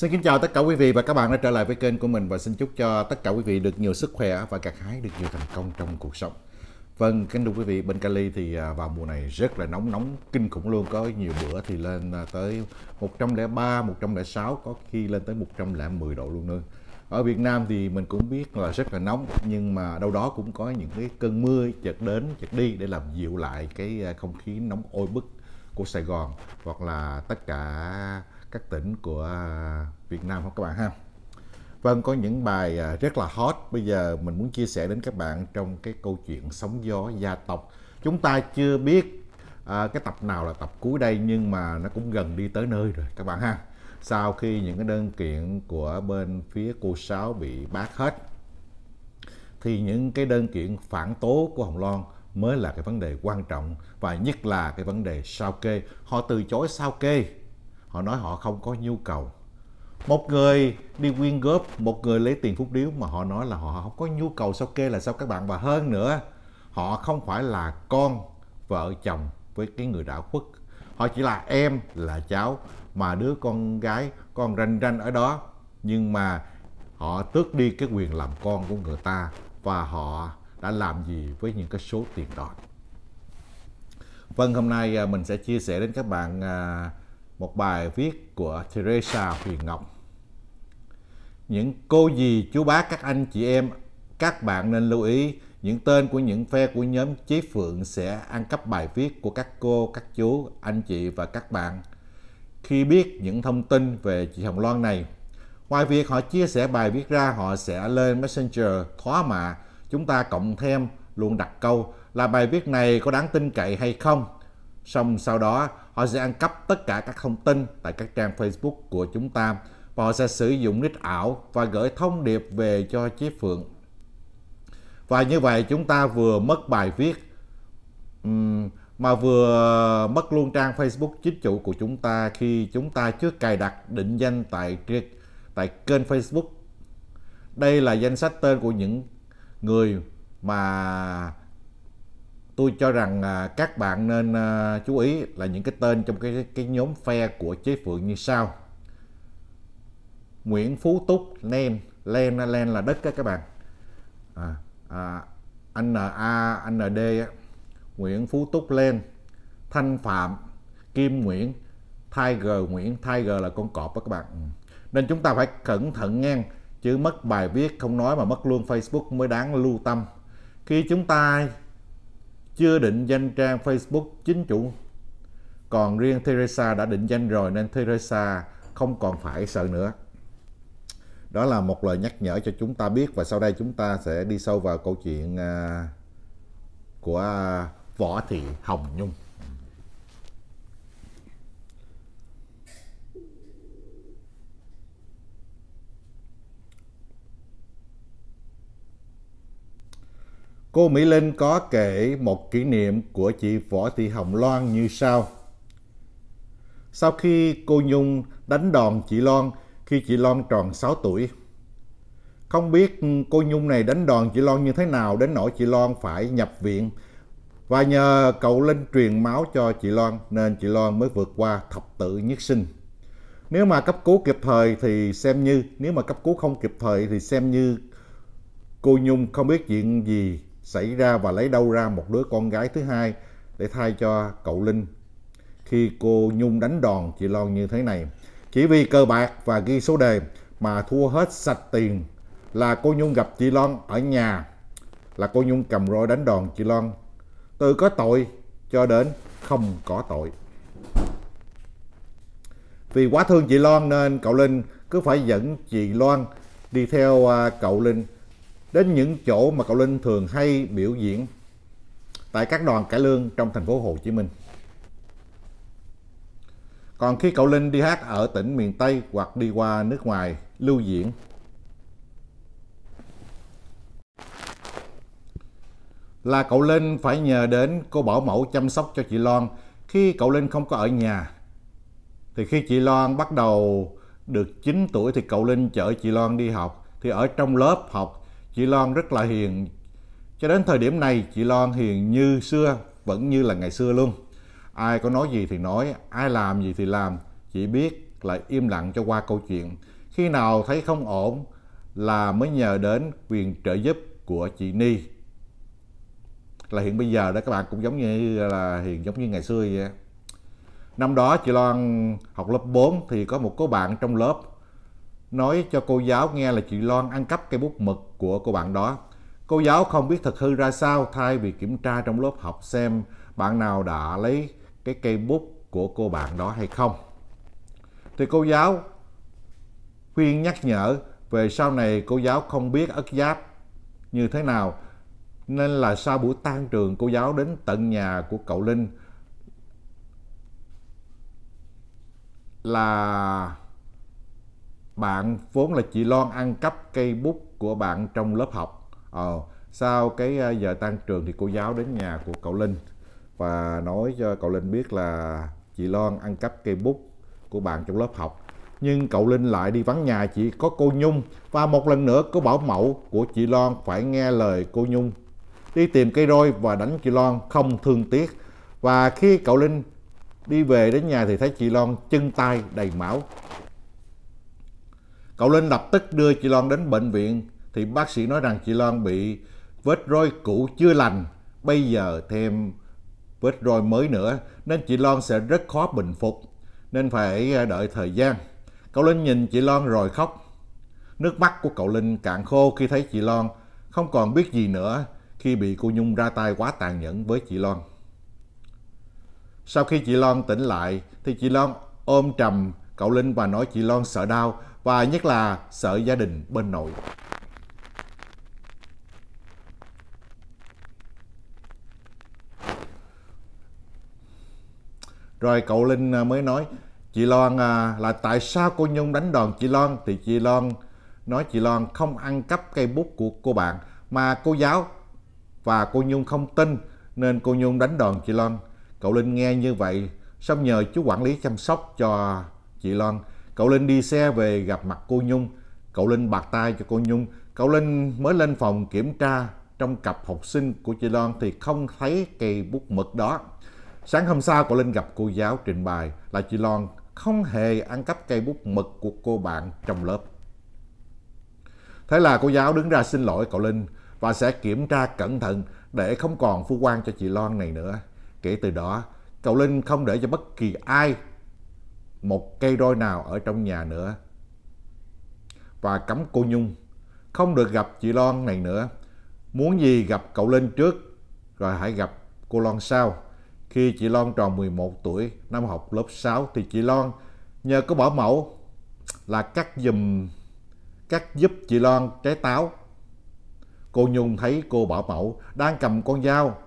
Xin kính chào tất cả quý vị và các bạn đã trở lại với kênh của mình và xin chúc cho tất cả quý vị được nhiều sức khỏe và gặt hái được nhiều thành công trong cuộc sống. Vâng, kính thưa quý vị, bên Cali thì à, vào mùa này rất là nóng nóng kinh khủng luôn, có nhiều bữa thì lên à, tới 103, 106, có khi lên tới 110 độ luôn nữa. Ở Việt Nam thì mình cũng biết là rất là nóng nhưng mà đâu đó cũng có những cái cơn mưa chợt đến chợt đi để làm dịu lại cái à, không khí nóng oi bức của Sài Gòn hoặc là tất cả các tỉnh của à, Việt Nam không các bạn ha Vâng, có những bài à, rất là hot bây giờ mình muốn chia sẻ đến các bạn trong cái câu chuyện sóng gió gia tộc chúng ta chưa biết à, cái tập nào là tập cuối đây nhưng mà nó cũng gần đi tới nơi rồi các bạn ha sau khi những cái đơn kiện của bên phía cô sáu bị bác hết thì những cái đơn kiện phản tố của hồng loan mới là cái vấn đề quan trọng và nhất là cái vấn đề sao kê họ từ chối sao kê họ nói họ không có nhu cầu một người đi quyên góp một người lấy tiền phúc điếu mà họ nói là họ không có nhu cầu sao kê là sao các bạn và hơn nữa họ không phải là con vợ chồng với cái người đã khuất họ chỉ là em là cháu mà đứa con gái con ranh ranh ở đó nhưng mà họ tước đi cái quyền làm con của người ta và họ đã làm gì với những cái số tiền đó vâng hôm nay à, mình sẽ chia sẻ đến các bạn à, một bài viết của Teresa Huyền Ngọc. Những cô dì, chú bác, các anh, chị em, các bạn nên lưu ý những tên của những phe của nhóm Chí Phượng sẽ ăn cắp bài viết của các cô, các chú, anh chị và các bạn. Khi biết những thông tin về chị Hồng Loan này, ngoài việc họ chia sẻ bài viết ra, họ sẽ lên Messenger thóa mạ. Chúng ta cộng thêm luôn đặt câu là bài viết này có đáng tin cậy hay không. Xong sau đó Họ sẽ ăn cắp tất cả các thông tin tại các trang Facebook của chúng ta và họ sẽ sử dụng nick ảo và gửi thông điệp về cho Chí Phượng. Và như vậy chúng ta vừa mất bài viết mà vừa mất luôn trang Facebook chính chủ của chúng ta khi chúng ta chưa cài đặt định danh tại tại kênh Facebook. Đây là danh sách tên của những người mà tôi cho rằng à, các bạn nên à, chú ý là những cái tên trong cái cái nhóm phe của chế phượng như sau Nguyễn Phú Túc Len Len Len là đất đó các bạn à, à, N A N D Nguyễn Phú Túc Len Thanh Phạm Kim Nguyễn Tiger Nguyễn Tiger là con cọp đó các bạn ừ. nên chúng ta phải cẩn thận nghe chứ mất bài viết không nói mà mất luôn Facebook mới đáng lưu tâm khi chúng ta chưa định danh trang Facebook chính chủ. Còn riêng Teresa đã định danh rồi nên Teresa không còn phải sợ nữa. Đó là một lời nhắc nhở cho chúng ta biết và sau đây chúng ta sẽ đi sâu vào câu chuyện à, của à, Võ Thị Hồng Nhung. Cô Mỹ Linh có kể một kỷ niệm của chị Võ Thị Hồng Loan như sau. Sau khi cô Nhung đánh đòn chị Loan khi chị Loan tròn 6 tuổi, không biết cô Nhung này đánh đòn chị Loan như thế nào đến nỗi chị Loan phải nhập viện và nhờ cậu Linh truyền máu cho chị Loan nên chị Loan mới vượt qua thập tử nhất sinh. Nếu mà cấp cứu kịp thời thì xem như, nếu mà cấp cứu không kịp thời thì xem như cô Nhung không biết chuyện gì xảy ra và lấy đâu ra một đứa con gái thứ hai để thay cho cậu Linh. Khi cô Nhung đánh đòn chị Loan như thế này, chỉ vì cờ bạc và ghi số đề mà thua hết sạch tiền là cô Nhung gặp chị Loan ở nhà là cô Nhung cầm roi đánh đòn chị Loan từ có tội cho đến không có tội. Vì quá thương chị Loan nên cậu Linh cứ phải dẫn chị Loan đi theo à, cậu Linh đến những chỗ mà cậu Linh thường hay biểu diễn tại các đoàn cải lương trong thành phố Hồ Chí Minh. Còn khi cậu Linh đi hát ở tỉnh miền Tây hoặc đi qua nước ngoài lưu diễn. Là cậu Linh phải nhờ đến cô bảo mẫu chăm sóc cho chị Loan khi cậu Linh không có ở nhà. Thì khi chị Loan bắt đầu được 9 tuổi thì cậu Linh chở chị Loan đi học. Thì ở trong lớp học Chị Loan rất là hiền. Cho đến thời điểm này chị Loan hiền như xưa, vẫn như là ngày xưa luôn. Ai có nói gì thì nói, ai làm gì thì làm, chỉ biết là im lặng cho qua câu chuyện. Khi nào thấy không ổn là mới nhờ đến quyền trợ giúp của chị Ni. Là hiện bây giờ đó các bạn cũng giống như là hiền giống như ngày xưa vậy. Năm đó chị Loan học lớp 4 thì có một cô bạn trong lớp nói cho cô giáo nghe là chị Loan ăn cắp cây bút mực của cô bạn đó. Cô giáo không biết thật hư ra sao thay vì kiểm tra trong lớp học xem bạn nào đã lấy cái cây bút của cô bạn đó hay không. Thì cô giáo khuyên nhắc nhở về sau này cô giáo không biết ức giáp như thế nào nên là sau buổi tan trường cô giáo đến tận nhà của cậu Linh là bạn vốn là chị Loan ăn cắp cây bút của bạn trong lớp học ờ, sau cái ờ, giờ tan trường thì cô giáo đến nhà của cậu Linh và nói cho cậu Linh biết là chị Loan ăn cắp cây bút của bạn trong lớp học nhưng cậu Linh lại đi vắng nhà chỉ có cô Nhung và một lần nữa cô bảo mẫu của chị Loan phải nghe lời cô Nhung đi tìm cây roi và đánh chị Loan không thương tiếc và khi cậu Linh đi về đến nhà thì thấy chị Loan chân tay đầy máu Cậu linh lập tức đưa chị Loan đến bệnh viện thì bác sĩ nói rằng chị Loan bị vết roi cũ chưa lành, bây giờ thêm vết roi mới nữa nên chị Loan sẽ rất khó bình phục nên phải đợi thời gian. Cậu Linh nhìn chị Loan rồi khóc. Nước mắt của cậu Linh cạn khô khi thấy chị Loan không còn biết gì nữa khi bị cô Nhung ra tay quá tàn nhẫn với chị Loan. Sau khi chị Loan tỉnh lại thì chị Loan ôm trầm cậu Linh và nói chị Loan sợ đau và nhất là sợ gia đình bên nội. Rồi cậu Linh à, mới nói, chị Loan à, là tại sao cô Nhung đánh đòn chị Loan? Thì chị Loan nói chị Loan không ăn cắp cây bút của cô bạn mà cô giáo và cô Nhung không tin nên cô Nhung đánh đòn chị Loan. Cậu Linh nghe như vậy xong nhờ chú quản lý chăm sóc cho chị Loan Cậu Linh đi xe về gặp mặt cô Nhung. Cậu Linh bạc tay cho cô Nhung. Cậu Linh mới lên phòng kiểm tra trong cặp học sinh của chị Loan thì không thấy cây bút mực đó. Sáng hôm sau, cậu Linh gặp cô giáo trình bày là chị Loan không hề ăn cắp cây bút mực của cô bạn trong lớp. Thế là cô giáo đứng ra xin lỗi cậu Linh và sẽ kiểm tra cẩn thận để không còn phu quan cho chị Loan này nữa. Kể từ đó, cậu Linh không để cho bất kỳ ai một cây roi nào ở trong nhà nữa. Và cấm cô Nhung không được gặp chị Loan này nữa. Muốn gì gặp cậu lên trước rồi hãy gặp cô Loan sau. Khi chị Loan tròn 11 tuổi, năm học lớp 6 thì chị Loan nhờ có bỏ mẫu là cắt dùm cắt giúp chị Loan trái táo. Cô Nhung thấy cô bỏ mẫu đang cầm con dao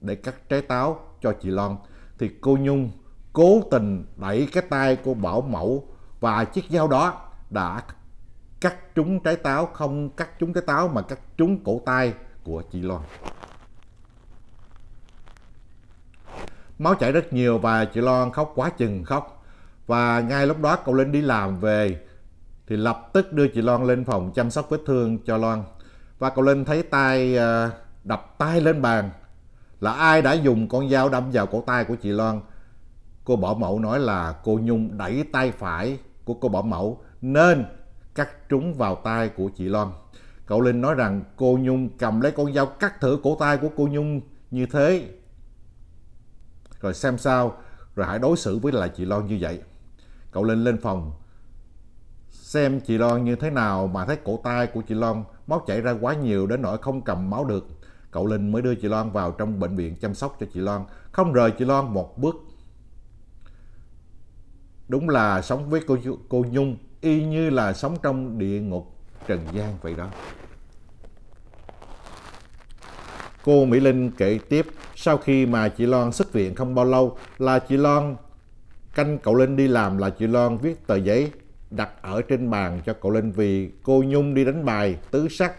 để cắt trái táo cho chị Loan thì cô Nhung cố tình đẩy cái tay của bảo mẫu và chiếc dao đó đã cắt trúng trái táo không cắt trúng trái táo mà cắt trúng cổ tay của chị Loan. Máu chảy rất nhiều và chị Loan khóc quá chừng khóc. Và ngay lúc đó cậu Linh đi làm về thì lập tức đưa chị Loan lên phòng chăm sóc vết thương cho Loan. Và cậu Linh thấy tay ờ, đập tay lên bàn là ai đã dùng con dao đâm vào cổ tay của chị Loan cô Bảo Mẫu nói là cô Nhung đẩy tay phải của cô Bảo Mẫu nên cắt trúng vào tay của chị Loan. Cậu Linh nói rằng cô Nhung cầm lấy con dao cắt thử cổ tay của cô Nhung như thế. Rồi xem sao, rồi hãy đối xử với lại chị Loan như vậy. Cậu Linh lên phòng xem chị Loan như thế nào mà thấy cổ tay của chị Loan máu chảy ra quá nhiều đến nỗi không cầm máu được. Cậu Linh mới đưa chị Loan vào trong bệnh viện chăm sóc cho chị Loan, không rời chị Loan một bước Đúng là sống với cô, cô Nhung y như là sống trong địa ngục trần gian vậy đó. Cô Mỹ Linh kể tiếp, sau khi mà chị Loan xuất viện không bao lâu là chị Loan canh cậu Linh đi làm là chị Loan viết tờ giấy đặt ở trên bàn cho cậu Linh vì cô Nhung đi đánh bài tứ sắc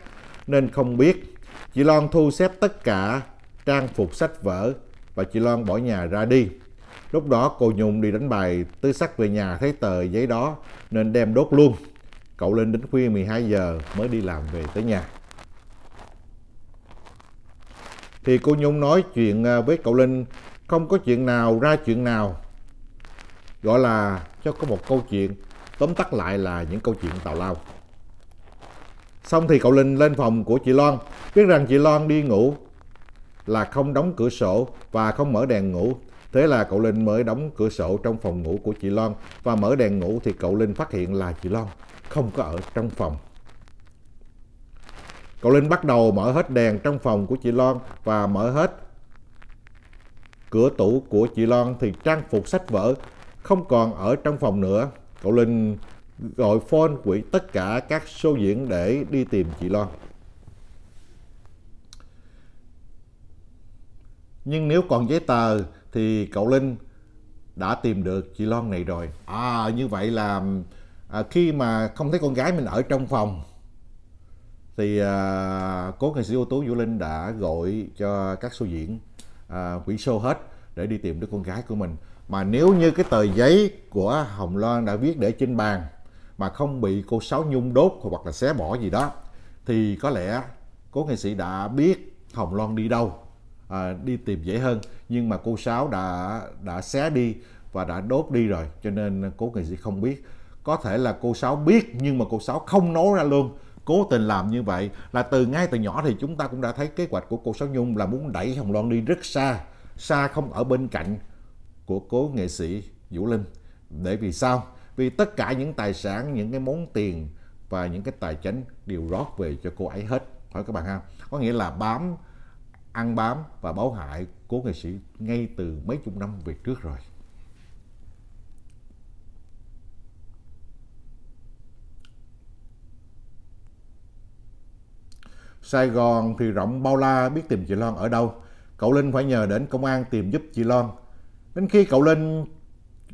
nên không biết. Chị Loan thu xếp tất cả trang phục sách vở và chị Loan bỏ nhà ra đi. Lúc đó cô Nhung đi đánh bài tứ sắc về nhà thấy tờ giấy đó nên đem đốt luôn. Cậu lên đến khuya 12 giờ mới đi làm về tới nhà. Thì cô Nhung nói chuyện à, với cậu Linh không có chuyện nào ra chuyện nào. Gọi là cho có một câu chuyện, tóm tắt lại là những câu chuyện tào lao. Xong thì cậu Linh lên phòng của chị Loan, biết rằng chị Loan đi ngủ là không đóng cửa sổ và không mở đèn ngủ Thế là cậu Linh mới đóng cửa sổ trong phòng ngủ của chị Loan và mở đèn ngủ thì cậu Linh phát hiện là chị Loan không có ở trong phòng. Cậu Linh bắt đầu mở hết đèn trong phòng của chị Loan và mở hết cửa tủ của chị Loan thì trang phục sách vở không còn ở trong phòng nữa. Cậu Linh gọi phone quỷ tất cả các show diễn để đi tìm chị Loan. Nhưng nếu còn giấy tờ thì cậu Linh đã tìm được chị Loan này rồi. À như vậy là à, khi mà không thấy con gái mình ở trong phòng thì à, cố nghệ sĩ ưu tú Vũ Linh đã gọi cho các show diễn à, quỹ show hết để đi tìm đứa con gái của mình. Mà nếu như cái tờ giấy của Hồng Loan đã viết để trên bàn mà không bị cô Sáu Nhung đốt hoặc là xé bỏ gì đó thì có lẽ cố nghệ sĩ đã biết Hồng Loan đi đâu à, đi tìm dễ hơn nhưng mà cô sáu đã đã xé đi và đã đốt đi rồi cho nên cố nghệ sĩ không biết có thể là cô sáu biết nhưng mà cô sáu không nói ra luôn cố tình làm như vậy là từ ngay từ nhỏ thì chúng ta cũng đã thấy kế hoạch của cô sáu nhung là muốn đẩy hồng loan đi rất xa xa không ở bên cạnh của cố nghệ sĩ vũ linh để vì sao vì tất cả những tài sản những cái món tiền và những cái tài chính đều rót về cho cô ấy hết phải các bạn ha có nghĩa là bám ăn bám và báo hại của nghệ sĩ ngay từ mấy chục năm về trước rồi. Sài Gòn thì rộng bao la biết tìm chị Loan ở đâu. Cậu Linh phải nhờ đến công an tìm giúp chị Loan. Đến khi cậu Linh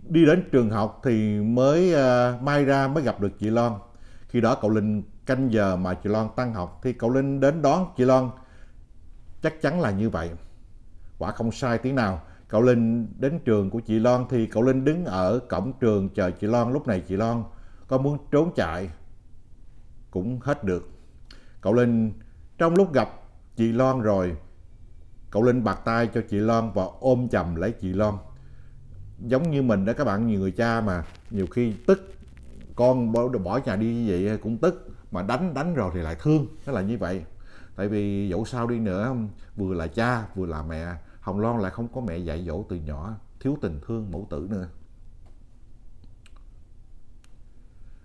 đi đến trường học thì mới uh, à, mai ra mới gặp được chị Loan. Khi đó cậu Linh canh giờ mà chị Loan tăng học thì cậu Linh đến đón chị Loan Chắc chắn là như vậy. Quả không sai tí nào. Cậu Linh đến trường của chị Loan thì cậu Linh đứng ở cổng trường chờ chị Loan. Lúc này chị Loan có muốn trốn chạy cũng hết được. Cậu Linh trong lúc gặp chị Loan rồi Cậu Linh bạc tay cho chị Loan và ôm chầm lấy chị Loan. Giống như mình đó các bạn, nhiều người cha mà nhiều khi tức, con bỏ, bỏ nhà đi như vậy cũng tức, mà đánh đánh rồi thì lại thương, nó là như vậy tại vì dẫu sao đi nữa vừa là cha vừa là mẹ hồng loan lại không có mẹ dạy dỗ từ nhỏ thiếu tình thương mẫu tử nữa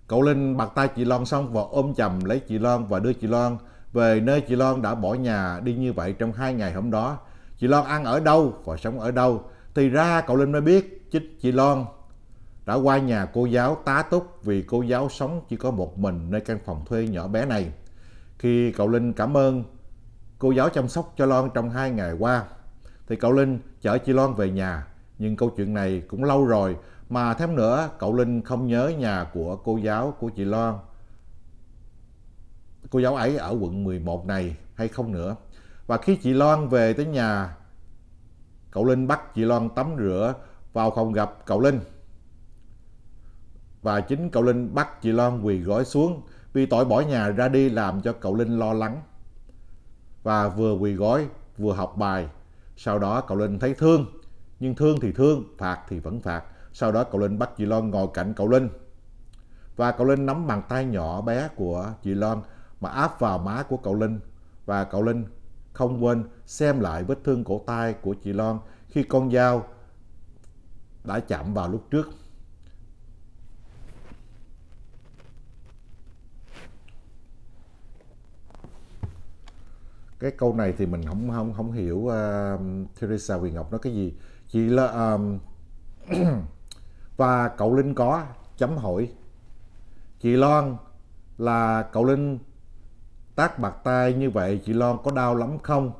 cậu linh bạc tay chị loan xong và ôm chầm lấy chị loan và đưa chị loan về nơi chị loan đã bỏ nhà đi như vậy trong hai ngày hôm đó chị loan ăn ở đâu và sống ở đâu thì ra cậu linh mới biết chích chị loan đã qua nhà cô giáo tá túc vì cô giáo sống chỉ có một mình nơi căn phòng thuê nhỏ bé này khi cậu Linh cảm ơn cô giáo chăm sóc cho Lon trong hai ngày qua, thì cậu Linh chở chị Lon về nhà. Nhưng câu chuyện này cũng lâu rồi mà thêm nữa cậu Linh không nhớ nhà của cô giáo của chị Lon. Cô giáo ấy ở quận 11 này hay không nữa. Và khi chị Loan về tới nhà, cậu Linh bắt chị Loan tắm rửa vào phòng gặp cậu Linh. Và chính cậu Linh bắt chị Loan quỳ gối xuống vì tội bỏ nhà ra đi làm cho cậu Linh lo lắng. Và vừa quỳ gói vừa học bài. Sau đó cậu Linh thấy thương. Nhưng thương thì thương, phạt thì vẫn phạt. Sau đó cậu Linh bắt chị Loan ngồi cạnh cậu Linh. Và cậu Linh nắm bàn tay nhỏ bé của chị Loan mà áp vào má của cậu Linh. Và cậu Linh không quên xem lại vết thương cổ tay của chị Loan khi con dao đã chạm vào lúc trước. cái câu này thì mình không không không hiểu uh, Theresa Quỳ Ngọc nói cái gì chị là um, và cậu Linh có chấm hỏi chị Loan là cậu Linh tác bạc tay như vậy chị Loan có đau lắm không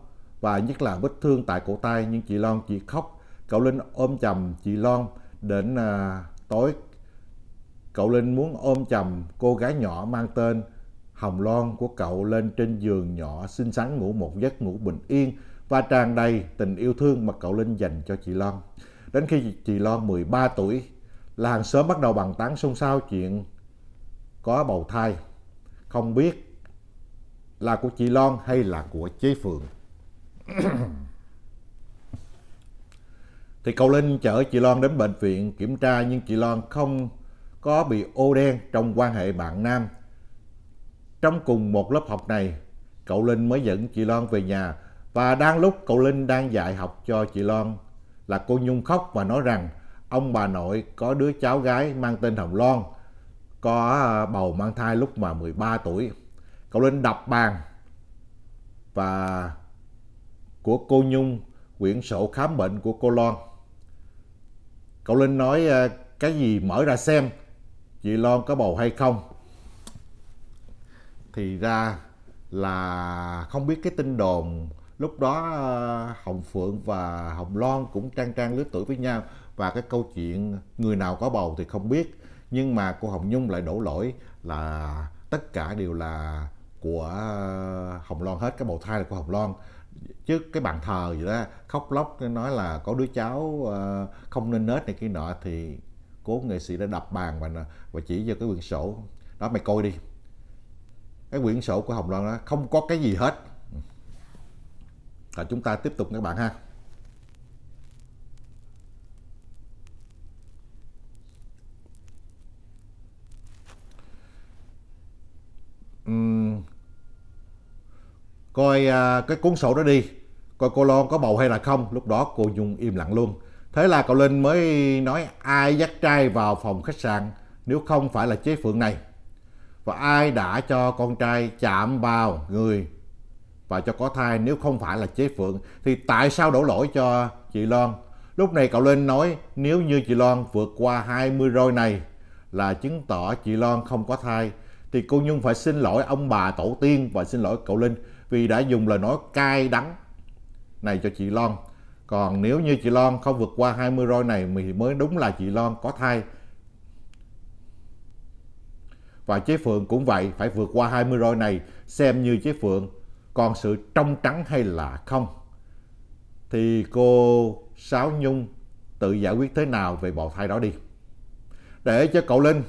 và nhất là vết thương tại cổ tay nhưng chị Loan chỉ khóc cậu Linh ôm chầm chị Loan đến uh, tối cậu Linh muốn ôm chầm cô gái nhỏ mang tên Hồng Loan của cậu lên trên giường nhỏ xinh xắn ngủ một giấc ngủ bình yên và tràn đầy tình yêu thương mà cậu Linh dành cho chị Loan. Đến khi chị Loan 13 tuổi là hàng xóm bắt đầu bàn tán xôn xao chuyện có bầu thai. Không biết là của chị Loan hay là của chế Phượng. Thì cậu Linh chở chị Loan đến bệnh viện kiểm tra nhưng chị Loan không có bị ô đen trong quan hệ bạn nam trong cùng một lớp học này, cậu Linh mới dẫn chị Loan về nhà và đang lúc cậu Linh đang dạy học cho chị Loan là cô Nhung khóc và nói rằng ông bà nội có đứa cháu gái mang tên Hồng Loan có à, bầu mang thai lúc mà 13 tuổi. Cậu Linh đập bàn và của cô Nhung quyển sổ khám bệnh của cô Loan. Cậu Linh nói ờ, cái gì mở ra xem chị Loan có bầu hay không thì ra là không biết cái tin đồn lúc đó ờ, hồng phượng và hồng loan cũng trang trang lứa tuổi với nhau và cái câu chuyện người nào có bầu thì không biết nhưng mà cô hồng nhung lại đổ lỗi là tất cả đều là của ờ, hồng loan hết cái bầu thai là của hồng loan chứ cái bàn thờ gì đó khóc lóc nói là có đứa cháu ờ, không nên nết này kia nọ thì cố nghệ sĩ đã đập bàn và và chỉ cho cái quyển sổ đó mày coi đi cái quyển sổ của Hồng Loan đó không có cái gì hết rồi chúng ta tiếp tục các bạn ha uhm. coi à, cái cuốn sổ đó đi coi cô Loan có bầu hay là không lúc đó cô Dung im lặng luôn thế là cậu Linh mới nói ai dắt trai vào phòng khách sạn nếu không phải là chế phượng này và ai đã cho con trai chạm vào người và cho có thai nếu không phải là chế phượng thì tại sao đổ lỗi cho chị Loan? Lúc này cậu Linh nói nếu như chị Loan vượt qua 20 roi này là chứng tỏ chị Loan không có thai thì cô Nhung phải xin lỗi ông bà tổ tiên và xin lỗi cậu Linh vì đã dùng lời nói cay đắng này cho chị Loan. Còn nếu như chị Loan không vượt qua 20 roi này thì mới đúng là chị Loan có thai và chế Phượng cũng vậy, phải vượt qua 20 roi này xem như chế Phượng còn sự trong trắng hay là không. Thì cô sáu Nhung tự giải quyết thế nào về bào thai đó đi. Để cho cậu Linh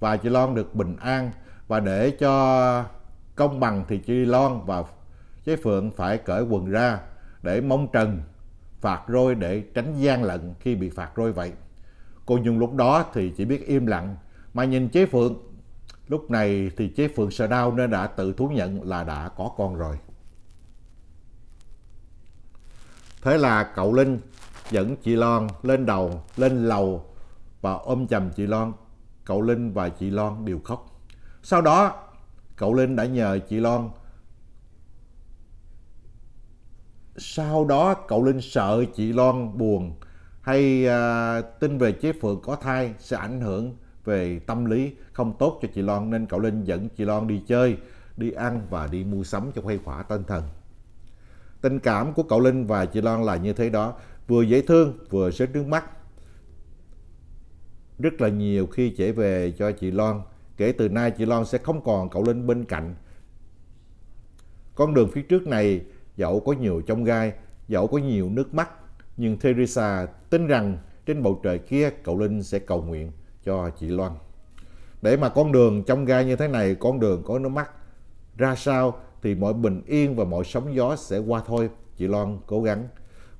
và chị loan được bình an và để cho công bằng thì chị loan và chế Phượng phải cởi quần ra để mong trần phạt roi để tránh gian lận khi bị phạt roi vậy. Cô Nhung lúc đó thì chỉ biết im lặng mà nhìn chế Phượng, lúc này thì chế Phượng sợ đau nên đã tự thú nhận là đã có con rồi. Thế là cậu Linh dẫn chị loan lên đầu, lên lầu và ôm chầm chị loan. Cậu Linh và chị loan đều khóc. Sau đó, cậu Linh đã nhờ chị loan. Sau đó, cậu Linh sợ chị loan buồn hay à, tin về chế Phượng có thai sẽ ảnh hưởng về tâm lý không tốt cho chị Loan nên cậu Linh dẫn chị Loan đi chơi, đi ăn và đi mua sắm cho khuây khỏa tinh thần. Tình cảm của cậu Linh và chị Loan là như thế đó, vừa dễ thương vừa rớt nước mắt. Rất là nhiều khi trở về cho chị Loan, kể từ nay chị Loan sẽ không còn cậu Linh bên cạnh. Con đường phía trước này dẫu có nhiều trong gai, dẫu có nhiều nước mắt, nhưng Teresa tin rằng trên bầu trời kia cậu Linh sẽ cầu nguyện cho chị Loan. Để mà con đường trong gai như thế này, con đường có nước mắt ra sao thì mọi bình yên và mọi sóng gió sẽ qua thôi. Chị Loan cố gắng.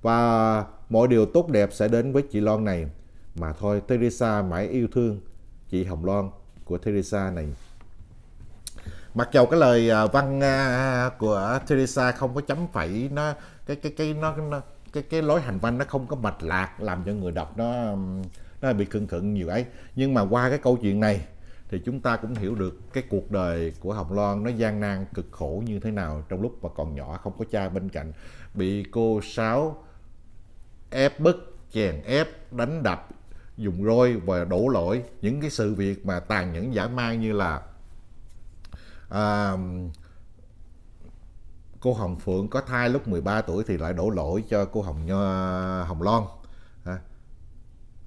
Và mọi điều tốt đẹp sẽ đến với chị Loan này. Mà thôi, Teresa mãi yêu thương chị Hồng Loan của Teresa này. Mặc dầu cái lời à, văn à, của Teresa không có chấm phẩy nó cái cái cái nó, nó cái cái lối hành văn nó không có mạch lạc làm cho người đọc nó nó bị cưng khựng nhiều ấy nhưng mà qua cái câu chuyện này thì chúng ta cũng hiểu được cái cuộc đời của Hồng Loan nó gian nan cực khổ như thế nào trong lúc mà còn nhỏ không có cha bên cạnh bị cô Sáu ép bức chèn ép đánh đập dùng roi và đổ lỗi những cái sự việc mà tàn nhẫn dã man như là à, cô Hồng Phượng có thai lúc 13 tuổi thì lại đổ lỗi cho cô Hồng Hồng Loan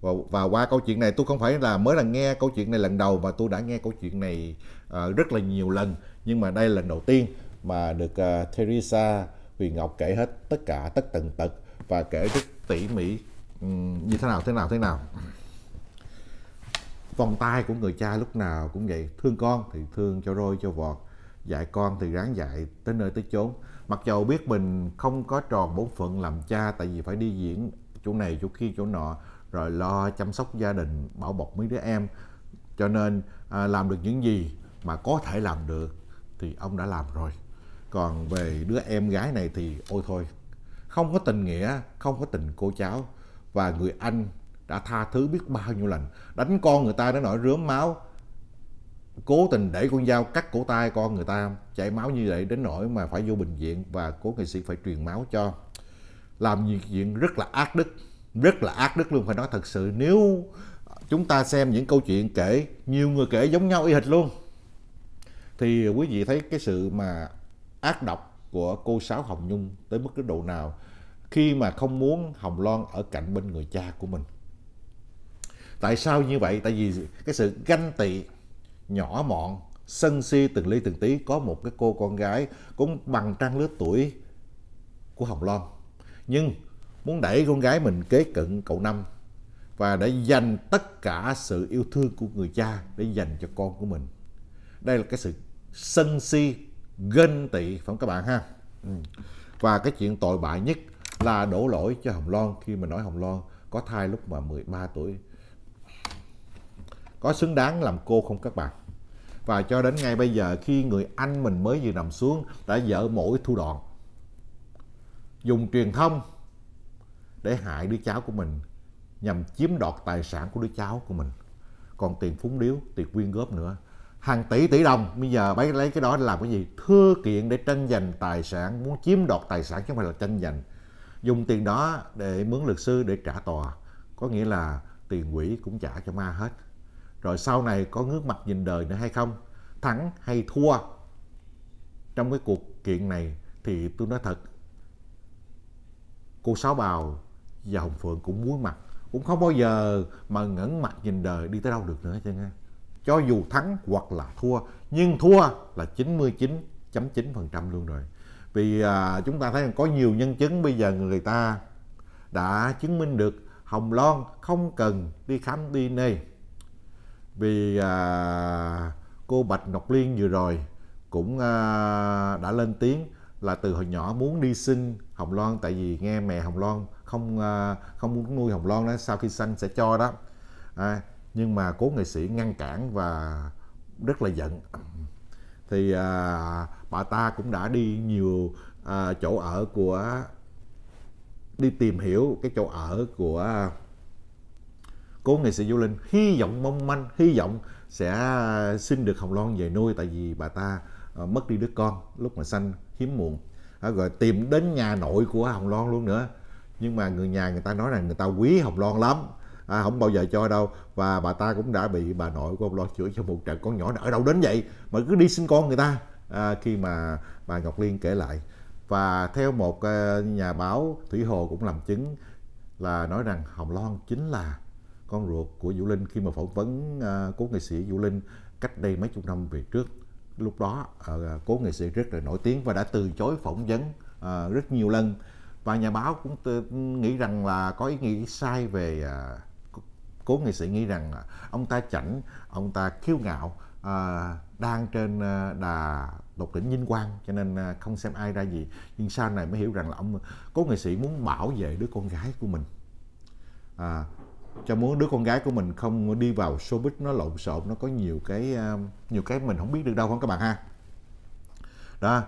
và, và qua câu chuyện này tôi không phải là mới là nghe câu chuyện này lần đầu mà tôi đã nghe câu chuyện này uh, rất là nhiều lần nhưng mà đây là lần đầu tiên mà được uh, ờ, Teresa Huyền Ngọc kể hết tất cả tất tần tật và kể rất tỉ mỉ um, như thế nào thế nào thế nào vòng tay của người cha lúc nào cũng vậy thương con thì thương cho roi cho vọt dạy con thì ráng dạy tới nơi tới chốn mặc dầu biết mình không có tròn bổn phận làm cha tại vì phải đi diễn chỗ này chỗ kia chỗ nọ rồi lo chăm sóc gia đình bảo bọc mấy đứa em cho nên à, làm được những gì mà có thể làm được thì ông đã làm rồi còn về đứa em gái này thì ôi thôi không có tình nghĩa không có tình cô cháu và người anh đã tha thứ biết bao nhiêu lần đánh con người ta đến nỗi rướm máu cố tình để con dao cắt cổ tay con người ta chảy máu như vậy đến nỗi mà phải vô bệnh viện và cố nghệ sĩ phải truyền máu cho làm những chuyện rất là ác đức rất là ác đức luôn phải nói thật sự nếu chúng ta xem những câu chuyện kể nhiều người kể giống nhau y hệt luôn thì quý vị thấy cái sự mà ác độc của cô Sáu Hồng Nhung tới mức độ nào khi mà không muốn Hồng Loan ở cạnh bên người cha của mình. Tại sao như vậy? Tại vì cái sự ganh tị nhỏ mọn, sân si từng ly từng tí có một cái cô con gái cũng bằng trang lứa tuổi của Hồng Loan. Nhưng muốn đẩy con gái mình kế cận cậu năm và đã dành tất cả sự yêu thương của người cha để dành cho con của mình đây là cái sự sân si ghen tị phải không các bạn ha ừ. và cái chuyện tội bại nhất là đổ lỗi cho Hồng Loan khi mà nói Hồng Loan có thai lúc mà 13 tuổi có xứng đáng làm cô không các bạn và cho đến ngay bây giờ khi người anh mình mới vừa nằm xuống đã dở mỗi thu đoạn dùng truyền thông để hại đứa cháu của mình nhằm chiếm đoạt tài sản của đứa cháu của mình còn tiền phúng điếu tiền quyên góp nữa hàng tỷ tỷ đồng bây giờ bấy lấy cái đó để làm cái gì thưa kiện để tranh giành tài sản muốn chiếm đoạt tài sản chứ không phải là tranh giành dùng tiền đó để mướn luật sư để trả tòa có nghĩa là tiền quỹ cũng trả cho ma hết rồi sau này có ngước mặt nhìn đời nữa hay không thắng hay thua trong cái cuộc kiện này thì tôi nói thật cô sáu bào và hồng phượng cũng muối mặt cũng không bao giờ mà ngẩng mặt nhìn đời đi tới đâu được nữa cho nghe cho dù thắng hoặc là thua nhưng thua là 99.9% luôn rồi vì à, chúng ta thấy có nhiều nhân chứng bây giờ người ta đã chứng minh được Hồng Loan không cần đi khám đi DNA vì à, cô Bạch Ngọc Liên vừa rồi cũng à, đã lên tiếng là từ hồi nhỏ muốn đi sinh Hồng Loan tại vì nghe mẹ Hồng Loan không à, không muốn nuôi hồng loan đó sau khi sanh sẽ cho đó à, nhưng mà cố nghệ sĩ ngăn cản và rất là giận thì à, bà ta cũng đã đi nhiều à, chỗ ở của đi tìm hiểu cái chỗ ở của cố nghệ sĩ du Linh hy vọng mong manh hy vọng sẽ xin được Hồng Loan về nuôi tại vì bà ta à, mất đi đứa con lúc mà sanh hiếm muộn à, rồi tìm đến nhà nội của Hồng Loan luôn nữa nhưng mà người nhà người ta nói rằng người ta quý hồng loan lắm à, không bao giờ cho đâu và bà ta cũng đã bị bà nội của hồng loan chửi cho một trận con nhỏ ở đâu đến vậy mà cứ đi sinh con người ta à, khi mà bà Ngọc Liên kể lại và theo một ờ, nhà báo Thủy Hồ cũng làm chứng là nói rằng Hồng Loan chính là con ruột của Vũ Linh khi mà phỏng vấn ờ, cố nghệ sĩ Vũ Linh cách đây mấy chục năm về trước lúc đó ờ, cố nghệ sĩ rất là nổi tiếng và đã từ chối phỏng vấn rất nhiều lần và nhà báo cũng nghĩ rằng là có ý nghĩ sai về à, cố nghệ sĩ nghĩ rằng à, ông ta chảnh ông ta kiêu ngạo à, đang trên à, đà độc đỉnh vinh quang cho nên à, không xem ai ra gì nhưng sau này mới hiểu rằng là ông cố nghệ sĩ muốn bảo vệ đứa con gái của mình à, cho muốn đứa con gái của mình không đi vào showbiz nó lộn xộn nó có nhiều cái à, nhiều cái mình không biết được đâu không các bạn ha đó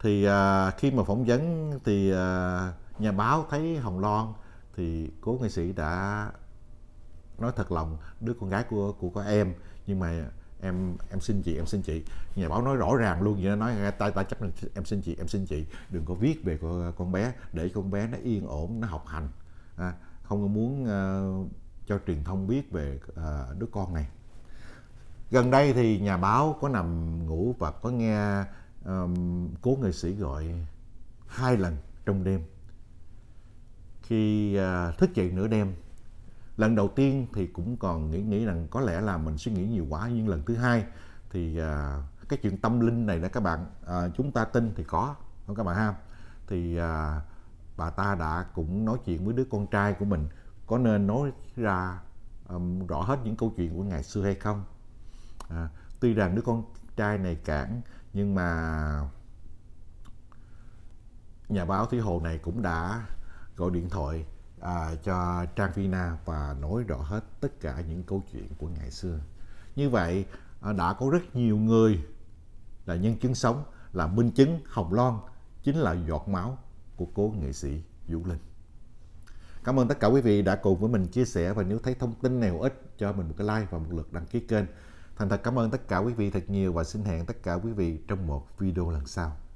thì à, khi mà phỏng vấn thì à, nhà báo thấy hồng loan thì cố nghệ sĩ đã nói thật lòng đứa con gái của của con em nhưng mà em em xin chị em xin chị nhà báo nói rõ ràng luôn vậy nói tay ta chấp nhận em xin chị em xin chị đừng có viết về con, con bé để con bé nó yên ổn nó học hành à, không muốn uh, cho truyền thông biết về uh, đứa con này gần đây thì nhà báo có nằm ngủ và có nghe um, cố nghệ sĩ gọi hai lần trong đêm khi uh, thức dậy nửa đêm lần đầu tiên thì cũng còn nghĩ nghĩ rằng có lẽ là mình suy nghĩ nhiều quá nhưng lần thứ hai thì uh, cái chuyện tâm linh này đó các bạn uh, chúng ta tin thì có không các bạn ha thì uh, bà ta đã cũng nói chuyện với đứa con trai của mình có nên nói ra um, rõ hết những câu chuyện của ngày xưa hay không à, tuy rằng đứa con trai này cản nhưng mà nhà báo Thúy Hồ này cũng đã gọi điện thoại à, cho Trang Vina và nói rõ hết tất cả những câu chuyện của ngày xưa như vậy à, đã có rất nhiều người là nhân chứng sống là minh chứng Hồng Loan chính là giọt máu của cố nghệ sĩ Vũ Linh Cảm ơn tất cả quý vị đã cùng với mình chia sẻ và nếu thấy thông tin này hữu ích cho mình một cái like và một lượt đăng ký kênh Thành thật cảm ơn tất cả quý vị thật nhiều và xin hẹn tất cả quý vị trong một video lần sau.